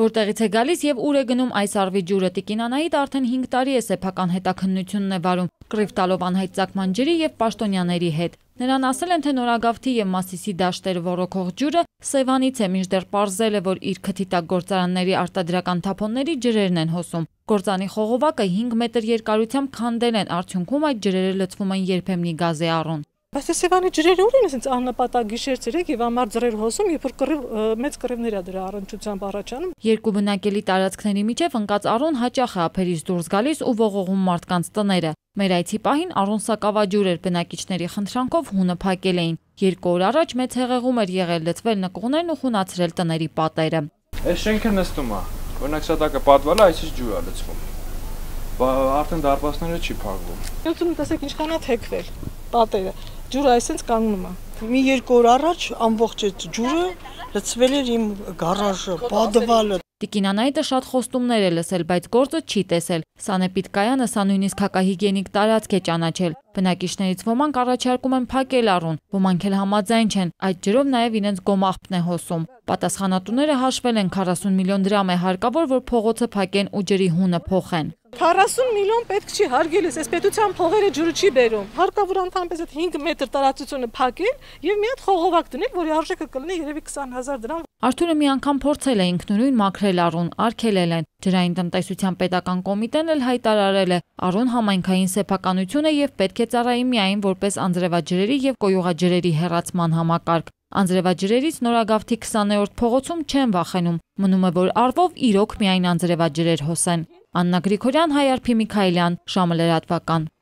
Որտեղից է գալիս եւ ուր է գնում այս արվի ջուրը Տիկին Անահիտ արդեն 5 տարի է սեփական հետաքննությունն է վարում կռիվ տալով անհայտ ցակման ջրի եւ պաշտոնյաների հետ։ Նրան ասել են, թե Նորագավթի եւ Մասիսի դաշտերը ռոռոքող ջուրը Սևանից է, մինչդեռ parzել է, որ իր քթի տակ գործարանների արտադրական թափոնների ջրերն են հոսում։ Գործանի խողովակը 5 մետր երկարությամբ քանդել են, արդյունքում այդ ջրերը լցվում են երբեմնի գազի առուն։ Բայց Սևանի ջրերը ուր են ասենց աննպատակ գիշեր ցերեկ եւ ամառ ձրեր հոսում, երբ որ կռիվ մեծ կռիվներ է դրա առնչությամբ առաջանում։ Երկու բնակելի տարածքների միջև ընկած Արոն հաճախ է ափերից դուրս գալիս ու ողողում մարդկանց տները։ Մեր այցի պահին Արոն սակավաջուր էր բնակիչների խնդրանքով հունը փակել էին։ Երկու օր առաջ մեծ հեղեղում էր եղել լծվել նկողներն ու խունացրել տների պատերը։ Այս շենքը նստում է, օրինակ սատակը պատվել է, այսից ջուր է լծվում։ Արդեն դարպասները չի փակվում։ Յոթում տեսեք ինչքան է թեքվել պատերը ջուրը այսպես կանգնում է։ Մի երկու օր առաջ ամբողջ այդ ջուրը լցվել էր իմ գարաժը, պադվալը։ Տիկին Անայիտը շատ խոստումներ է լսել, բայց գործը չի տեսել։ Սանեպիտկայանը սա նույնիսկ հակահիգենիկ տարածք է ճանաչել։ Բնակիչներից ոմանք առաջարկում են փակել առուն, ոմանք էլ համաձայն չեն։ Այդ ջրով նաև իրենց գոմաղբն է հոսում։ Պատասխանատուները հաշվել են 40 միլիոն դրամ է հարկավոր, որ փողոցը փակեն ու ջրի հունը փոխեն։ 40 միլիոն պետք չի հարգելիս, այս պետության փողերը ջուրը չի բերում։ Հարկավոր ընդհանրապես այդ 5 մետր տարածությունը փակել եւ մի հատ խողովակ դնել, որի արժեքը կլինի երևի 20000 դրամ։ Արթուրը մի անգամ փորձել է ինքնուրույն մաքրել առուն, արգելել են։ Ջրային տնտեսության պետական կոմիտեն էլ հայտարարել է, առուն համայնքային սեփականություն է եւ պետք է ծառայի միայն որպես անձրևաջրերի եւ կոյուղաջրերի հեռացման համակարգ։ Անձրևաջրերից Նորագավթի 20-րդ փողոցում չեն վախենում։ Մնում է, որ արվով իրոք միայն անձրևաջրեր հոսեն։ Աննա Գրիգորյան, Հայ արփի Միքայելյան, ժամը լրատվական։